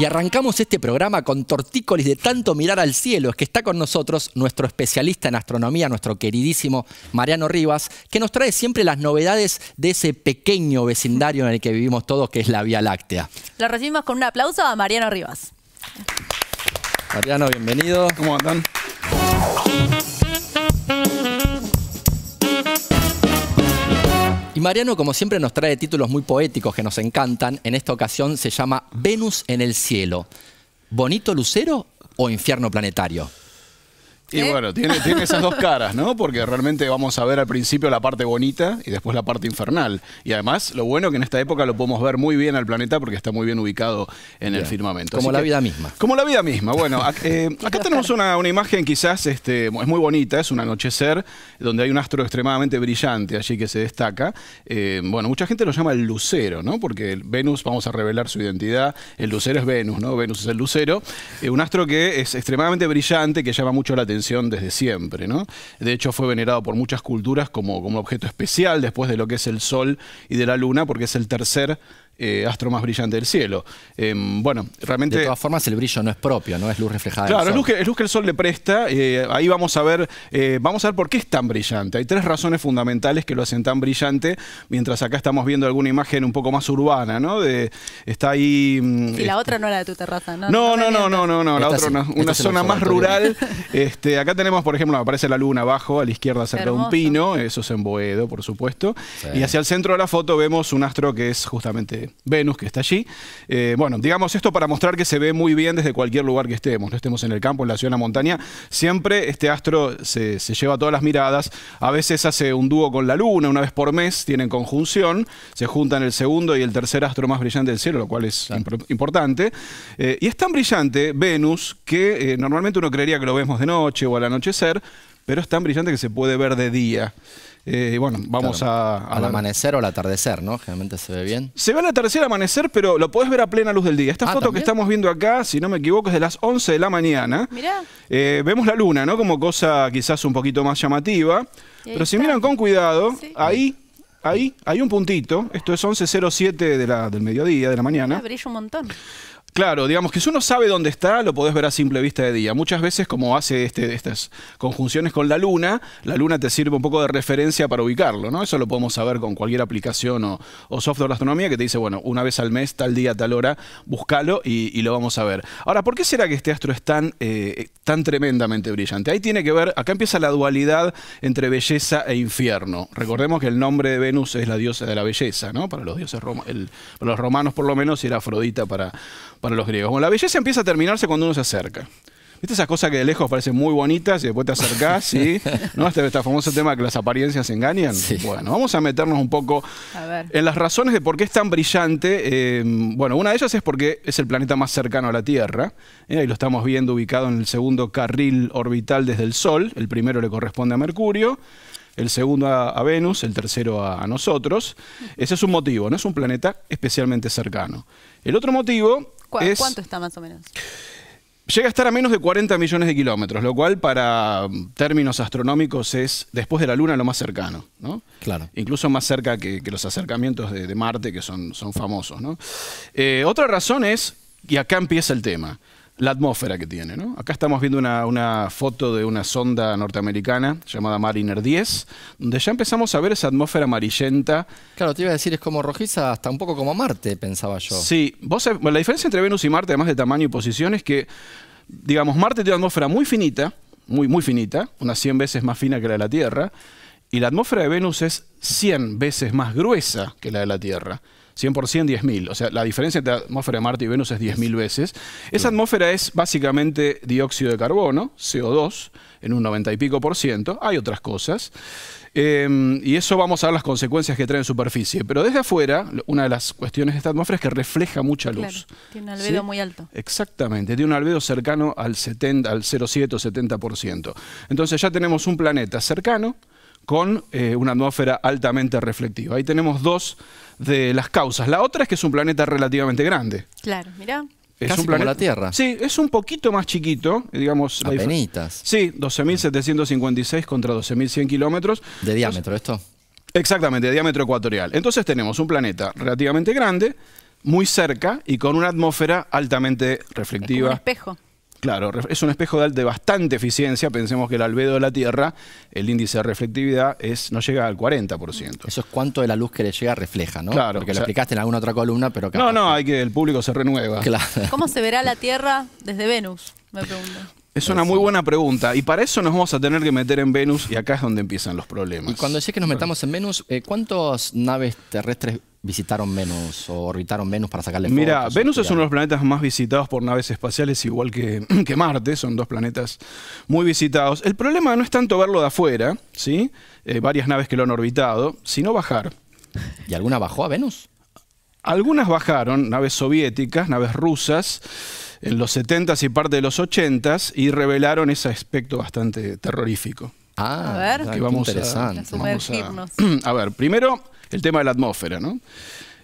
Y arrancamos este programa con tortícolis de tanto mirar al cielo. Es que está con nosotros nuestro especialista en astronomía, nuestro queridísimo Mariano Rivas, que nos trae siempre las novedades de ese pequeño vecindario en el que vivimos todos, que es la Vía Láctea. Lo recibimos con un aplauso a Mariano Rivas. Mariano, bienvenido. ¿Cómo andan? Y Mariano, como siempre, nos trae títulos muy poéticos que nos encantan. En esta ocasión se llama Venus en el cielo. ¿Bonito lucero o infierno planetario? Y ¿Eh? bueno, tiene, tiene, esas dos caras, ¿no? Porque realmente vamos a ver al principio la parte bonita y después la parte infernal. Y además, lo bueno que en esta época lo podemos ver muy bien al planeta porque está muy bien ubicado en el firmamento. Como la vida misma. Como la vida misma. Bueno, eh, acá tenemos una, imagen quizás, este, es muy bonita, es un anochecer donde hay un astro extremadamente brillante allí que se destaca. Eh, bueno, mucha gente lo llama el lucero, ¿no? Porque Venus, vamos a revelar su identidad, el lucero es Venus, ¿no? Venus es el lucero. un astro que es extremadamente brillante, que llama mucho la atención desde siempre. ¿no? De hecho, fue venerado por muchas culturas como, como objeto especial después de lo que es el Sol y de la Luna, porque es el tercer eh, astro más brillante del cielo. Em, bueno, realmente... De todas formas, el brillo no es propio, no es luz reflejada. Claro, Es, luz que, el sol le presta. Eh, ahí vamos a, ver, eh, vamos a ver por qué es tan brillante. Hay tres razones fundamentales que lo hacen tan brillante, mientras acá estamos viendo alguna imagen un poco más urbana, ¿no? De, está ahí... Y mm, la este- otra no era de tu terraza, ¿no? No, no, no, no, no, la otra no. Una zona más rural. Este, acá tenemos, por ejemplo, aparece la luna abajo, a la izquierda cerca de un pino, eso es en Boedo, por supuesto. Y hacia el centro de la foto vemos un astro que es justamente Venus que está allí. Eh, bueno, digamos esto para mostrar que se ve muy bien desde cualquier lugar que estemos, no estemos en el campo, en la ciudad, en la montaña. Siempre este astro se, lleva todas las miradas. A veces hace un dúo con la luna, una vez por mes tienen conjunción, se juntan el segundo y el tercer astro más brillante del cielo, lo cual es importante. Eh, y es tan brillante Venus que eh, normalmente uno creería que lo vemos de noche o al anochecer, pero es tan brillante que se puede ver de día. Eh, bueno, vamos a, Al amanecer o al atardecer, ¿no? Generalmente se ve bien. Se ve al atardecer, amanecer, pero lo podés ver a plena luz del día. Esta ah, foto que estamos viendo acá, si no me equivoco, es de las 11 de la mañana. Mirá. Eh, vemos la luna, ¿no? Como cosa quizás un poquito más llamativa. Pero si miran con cuidado, ahí ahí hay un puntito, esto es 11.07 de del mediodía, de la mañana. brilla un montón. Claro, digamos que si uno sabe dónde está, lo podés ver a simple vista de día. Muchas veces, como hace este, estas conjunciones con la luna, la luna te sirve un poco de referencia para ubicarlo, ¿no? Eso lo podemos saber con cualquier aplicación o, software de astronomía que te dice, bueno, una vez al mes, tal día, tal hora, búscalo y, lo vamos a ver. Ahora, ¿por qué será que este astro es eh, tan, tremendamente brillante? Ahí tiene que ver, acá empieza la dualidad entre belleza e infierno. Recordemos que el nombre de Venus es la diosa de la belleza, ¿no? Para los dioses los romanos, por lo menos, era Afrodita para para los griegos. Bueno, la belleza empieza a terminarse cuando uno se acerca. ¿Viste esas cosas que de lejos parecen muy bonitas y después te acercás? ¿sí? ¿No? Este, este, famoso tema que las apariencias engañan. Bueno, vamos a meternos un poco en las razones de por qué es tan brillante. Eh, bueno, una de ellas es porque es el planeta más cercano a la Tierra. y eh, ahí lo estamos viendo ubicado en el segundo carril orbital desde el Sol. El primero le corresponde a Mercurio el segundo a, Venus, el tercero a, nosotros. Ese es un motivo, no es un planeta especialmente cercano. El otro motivo es, ¿Cuánto está más o menos? Llega a estar a menos de 40 millones de kilómetros, lo cual para mm, términos astronómicos es después de la Luna lo más cercano, ¿no? Claro. Incluso más cerca que, los acercamientos de, Marte, que son, son famosos, eh, otra razón es, y acá empieza el tema, la atmósfera que tiene. ¿no? Acá estamos viendo una, foto de una sonda norteamericana llamada Mariner 10, donde ya empezamos a ver esa atmósfera amarillenta. Claro, te iba a decir, es como rojiza, hasta un poco como Marte, pensaba yo. Sí, vos, la diferencia entre Venus y Marte, además de tamaño y posición, es que, digamos, Marte tiene una atmósfera muy finita, muy, muy finita, unas 100 veces más fina que la de la Tierra, y la atmósfera de Venus es 100 veces más gruesa que la de la Tierra. 100% 10.000. O sea, la diferencia entre la atmósfera de Marte y Venus es 10.000 veces. Esa atmósfera es básicamente dióxido de carbono, CO2, en un 90 y pico por ciento. Hay otras cosas. Em, y eso vamos a ver las consecuencias que trae en superficie. Pero desde afuera, una de las cuestiones de esta atmósfera es que refleja mucha luz. tiene un albedo muy alto. Exactamente, tiene un albedo cercano al al 0,7 o 70%. Entonces ya tenemos un planeta cercano, con eh, una atmósfera altamente reflectiva. Ahí tenemos dos de las causas. La otra es que es un planeta relativamente grande. Claro, mirá. Es un planeta, la Tierra. Sí, es un poquito más chiquito, eh, digamos. Apenitas. Sí, 12.756 contra 12.100 kilómetros. ¿De diámetro esto? Exactamente, de diámetro ecuatorial. Entonces tenemos un planeta relativamente grande, muy cerca y con una atmósfera altamente reflectiva. Es un espejo. Claro, es un espejo de, bastante eficiencia. Pensemos que el albedo de la Tierra, el índice de reflectividad, es, no llega al 40%. Eso es cuánto de la luz que le llega refleja, ¿no? Claro. Porque lo explicaste en alguna otra columna, pero... no, no, hay que el público se renueva. Claro. ¿Cómo se verá la Tierra desde Venus? Me pregunto. Es una muy buena pregunta y para eso nos vamos a tener que meter en Venus y acá es donde empiezan los problemas. Y cuando decís que nos metamos en Venus, eh, ¿cuántas naves terrestres visitaron Venus o orbitaron Venus para sacarle Mira, Venus es uno de los planetas más visitados por naves espaciales, igual que, Marte, son dos planetas muy visitados. El problema no es tanto verlo de afuera, ¿sí? Eh, varias naves que lo han orbitado, sino bajar. ¿Y alguna bajó a Venus? Algunas bajaron, naves soviéticas, naves rusas en los 70s y parte de los 80s y revelaron ese aspecto bastante terrorífico. Ah, a ver, vamos, interesante. A, vamos a, ver, primero el tema de la atmósfera, ¿no?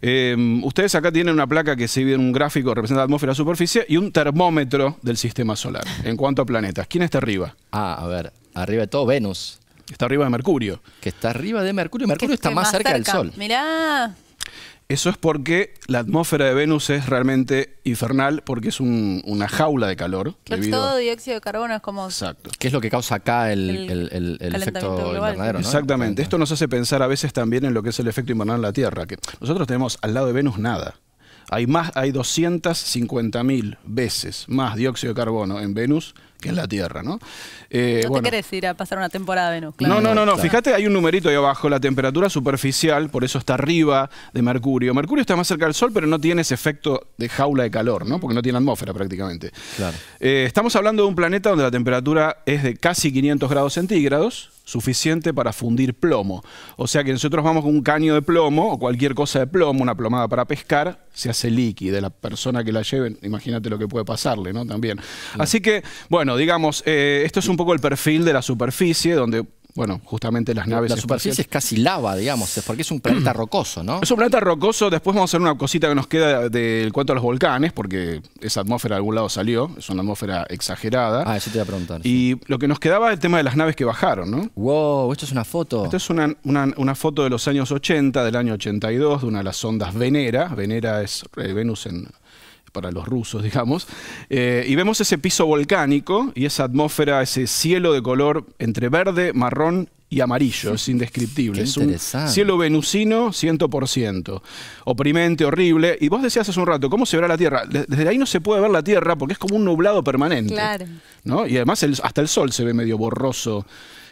Eh, ustedes acá tienen una placa que se vive en un gráfico representa la atmósfera superficie y un termómetro del sistema solar. En cuanto a planetas, ¿quién está arriba? Ah, a ver, arriba de todo Venus. Está arriba de Mercurio. Que está arriba de Mercurio. Mercurio está más cerca, cerca, del Sol. Mirá. Eso es porque la atmósfera de Venus es realmente infernal porque es una jaula de calor. todo dióxido de carbono, es como... Exacto. Que es lo que causa acá el, efecto invernadero? Exactamente. Esto nos hace pensar a veces también en lo que es el efecto invernal en la Tierra, que nosotros tenemos al lado de Venus nada. Hay, más, hay 250.000 veces más dióxido de carbono en Venus que en la Tierra, ¿no? Eh, no te querés ir a pasar una temporada de Venus, No, no, no, Fíjate, hay un numerito ahí abajo, la temperatura superficial, por eso está arriba de Mercurio. Mercurio está más cerca del Sol, pero no tiene ese efecto de jaula de calor, ¿no? Porque no tiene atmósfera prácticamente. Eh, estamos hablando de un planeta donde la temperatura es de casi 500 grados centígrados, suficiente para fundir plomo. O sea que nosotros vamos con un caño de plomo o cualquier cosa de plomo, una plomada para pescar, se hace líquida. La persona que la lleve, imagínate lo que puede pasarle, ¿no? También. Así que, bueno, digamos, eh, esto es un poco el perfil de la superficie, donde bueno, justamente las naves. La superficie es casi lava, digamos, porque es un planeta rocoso, ¿no? Es un planeta rocoso. Después vamos a hacer una cosita que nos queda del cuento de los volcanes, porque esa atmósfera de algún lado salió. Es una atmósfera exagerada. Ah, eso te iba a preguntar. Y lo que nos quedaba es el tema de las naves que bajaron, ¿no? Wow, esto es una foto. Esto es una, una, foto de los años 80, del año 82, de una de las sondas Venera. Venera es eh, Venus en para los rusos, digamos, eh, y vemos ese piso volcánico y esa atmósfera, ese cielo de color entre verde, marrón y amarillo, es indescriptible. es un cielo venusino 100%, oprimente, horrible. Y vos decías hace un rato, ¿cómo se verá la Tierra? Desde ahí no se puede ver la Tierra porque es como un nublado permanente. ¿no? Y además hasta el sol se ve medio borroso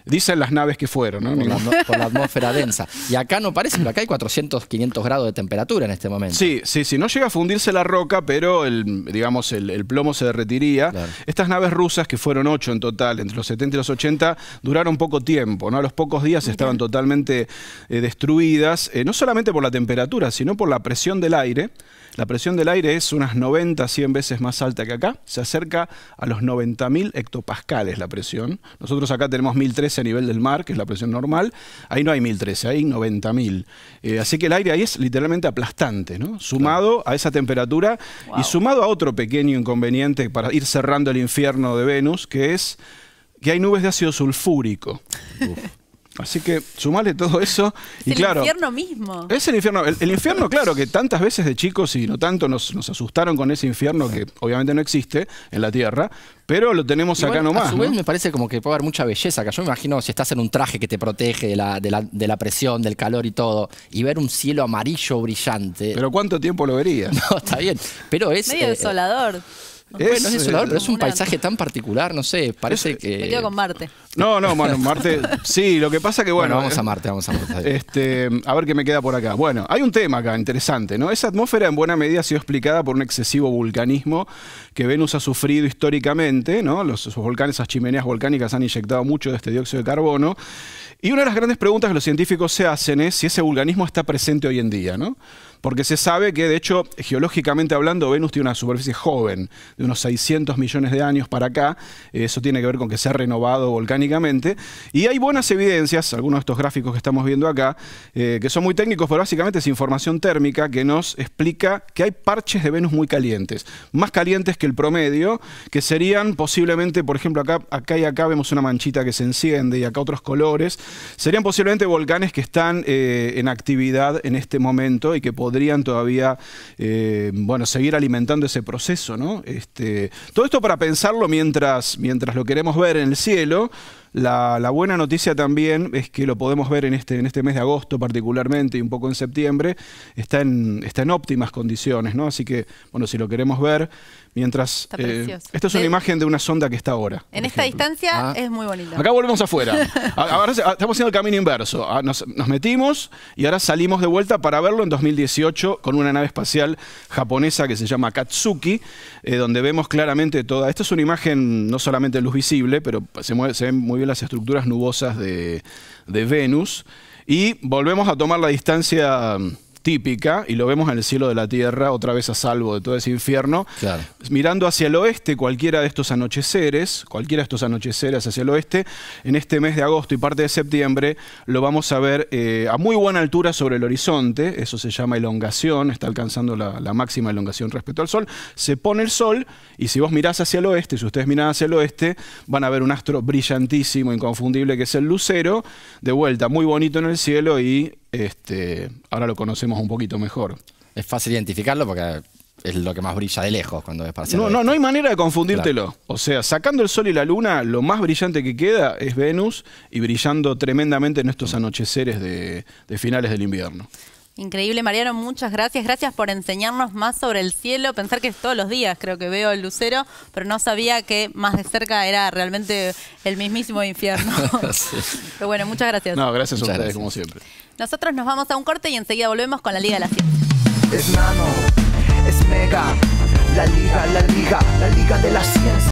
Dicen las naves que fueron, ¿no? Por la, atmósfera densa. Y acá no parece, pero acá hay 400, 500 grados de temperatura en este momento. Sí, sí, sí. No llega a fundirse la roca, pero el, digamos, el, plomo se derretiría. Estas naves rusas, que fueron 8 en total, entre los 70 y los 80, duraron poco tiempo, ¿no? A los pocos días estaban totalmente eh, destruidas, eh, no solamente por la temperatura, sino por la presión del aire. La presión del aire es unas 90, 100 veces más alta que acá. Se acerca a los 90.000 hectopascales la presión. Nosotros acá tenemos 1.300 a nivel del mar, que es la presión normal, ahí no hay 1013, hay 90.000. así que el aire ahí es literalmente aplastante, ¿no? Sumado a esa temperatura y sumado a otro pequeño inconveniente para ir cerrando el infierno de Venus, que es que hay nubes de ácido sulfúrico. Así que sumarle todo eso. Y es el infierno mismo. Es el infierno. El, infierno, claro, que tantas veces de chicos y no tanto nos, asustaron con ese infierno que obviamente no existe en la Tierra, pero lo tenemos acá nomás. A su vez me parece como que puede haber mucha belleza que Yo me imagino si estás en un traje que te protege de la, de la, de la presión, del calor y todo, y ver un cielo amarillo brillante. Pero ¿cuánto tiempo lo verías? No, está bien. Pero es. Medio eh, desolador. Bueno, es, es pero es un paisaje tan particular, no sé, parece que... con Marte. No, no, bueno, Marte... Sí, lo que pasa que, bueno... vamos a Marte, vamos a Marte. Este, a ver qué me queda por acá. Bueno, hay un tema acá interesante, ¿no? Esa atmósfera en buena medida ha sido explicada por un excesivo vulcanismo que Venus ha sufrido históricamente, ¿no? Los, volcanes, esas chimeneas volcánicas han inyectado mucho de este dióxido de carbono. Y una de las grandes preguntas que los científicos se hacen es si ese vulcanismo está presente hoy en día, ¿no? porque se sabe que, de hecho, geológicamente hablando, Venus tiene una superficie joven, de unos 600 millones de años para acá, eso tiene que ver con que se ha renovado volcánicamente, y hay buenas evidencias, algunos de estos gráficos que estamos viendo acá, eh, que son muy técnicos, pero básicamente es información térmica que nos explica que hay parches de Venus muy calientes, más calientes que el promedio, que serían posiblemente, por ejemplo, acá, acá y acá vemos una manchita que se enciende y acá otros colores, serían posiblemente volcanes que están eh, en actividad en este momento y que podrían todavía eh, bueno, seguir alimentando ese proceso. ¿no? Este, todo esto para pensarlo mientras, mientras lo queremos ver en el cielo. La, buena noticia también es que lo podemos ver en este, en este mes de agosto particularmente y un poco en septiembre, está en, está en óptimas condiciones, ¿no? Así que, bueno, si lo queremos ver, mientras... Está eh, esta es una imagen de una sonda que está ahora. En esta distancia ah. es muy bonita. Acá volvemos afuera. estamos haciendo el camino inverso. Ah, nos, metimos y ahora salimos de vuelta para verlo en 2018 con una nave espacial japonesa que se llama Katsuki, eh, donde vemos claramente toda... Esta es una imagen no solamente luz visible, pero se, mueve, se ve muy las estructuras nubosas de Venus. Y volvemos a tomar la distancia típica, y lo vemos en el cielo de la tierra, otra vez a salvo de todo ese infierno, mirando hacia el oeste cualquiera de estos anocheceres, cualquiera de estos anocheceres hacia el oeste, en este mes de agosto y parte de septiembre lo vamos a ver eh, a muy buena altura sobre el horizonte, eso se llama elongación, está alcanzando la, la máxima elongación respecto al sol, se pone el sol y si vos mirás hacia el oeste, si ustedes miran hacia el oeste, van a ver un astro brillantísimo, inconfundible, que es el lucero, de vuelta, muy bonito en el cielo y este, ahora lo conocemos un poquito mejor. Es fácil identificarlo porque es lo que más brilla de lejos cuando ves No, no, hay manera de confundírtelo. O sea, sacando el Sol y la Luna, lo más brillante que queda es Venus y brillando tremendamente en estos anocheceres de, finales del invierno. Increíble, Mariano, muchas gracias. Gracias por enseñarnos más sobre el cielo. Pensar que es todos los días, creo que veo el lucero, pero no sabía que más de cerca era realmente el mismísimo infierno. Pero bueno, muchas gracias. No, gracias a ustedes, como siempre. Nosotros nos vamos a un corte y enseguida volvemos con la Liga de la Ciencia. Es mega, la la liga, la liga de la ciencia.